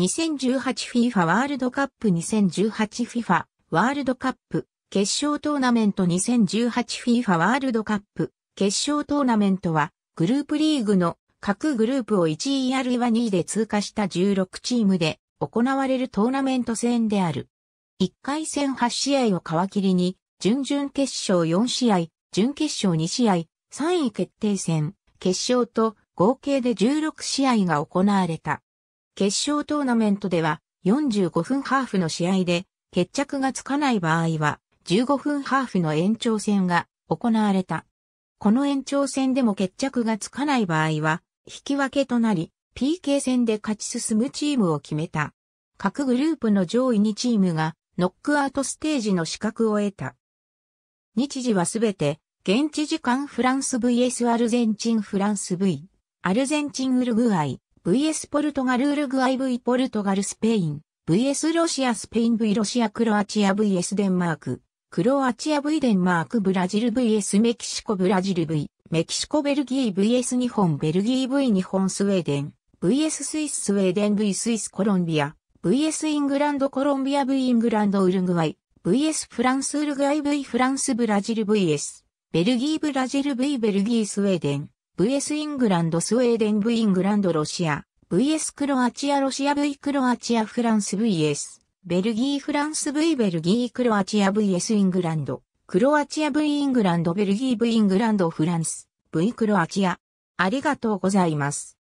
2018FIFA ワールドカップ 2018FIFA ワールドカップ決勝トーナメント 2018FIFA ワールドカップ決勝トーナメントはグループリーグの各グループを1位あるいは2位で通過した16チームで行われるトーナメント戦である。1回戦8試合を皮切りに準々決勝4試合、準決勝2試合、3位決定戦、決勝と合計で16試合が行われた。決勝トーナメントでは45分ハーフの試合で決着がつかない場合は15分ハーフの延長戦が行われた。この延長戦でも決着がつかない場合は引き分けとなり PK 戦で勝ち進むチームを決めた。各グループの上位2チームがノックアウトステージの資格を得た。日時はすべて現地時間フランス VS アルゼンチンフランス V、アルゼンチンウルグアイ、VS ポルトガルウルグアイ V ポルトガルスペイン VS ロシアスペイン V ロシアクロアチア VS デンマーククロアチア V デンマークブラジル VS メキシコブラジル V メキシコベルギー VS 日本ベルギー V 日本スウェーデン VS スイススウェーデン V スイスコロンビア VS イングランドコロンビア V イングランドウルグアイ VS フランスウルグアイ V フランスブラジル VS ベルギーブラジル V ベルギースウェーデン VS イングランドスウェーデン V イングランドロシア VS クロアチアロシア V クロアチアフランス VS ベルギーフランス V ベルギークロアチア VS イングランドクロアチア V イングランドベルギー V イングランドフランス V クロアチアありがとうございます。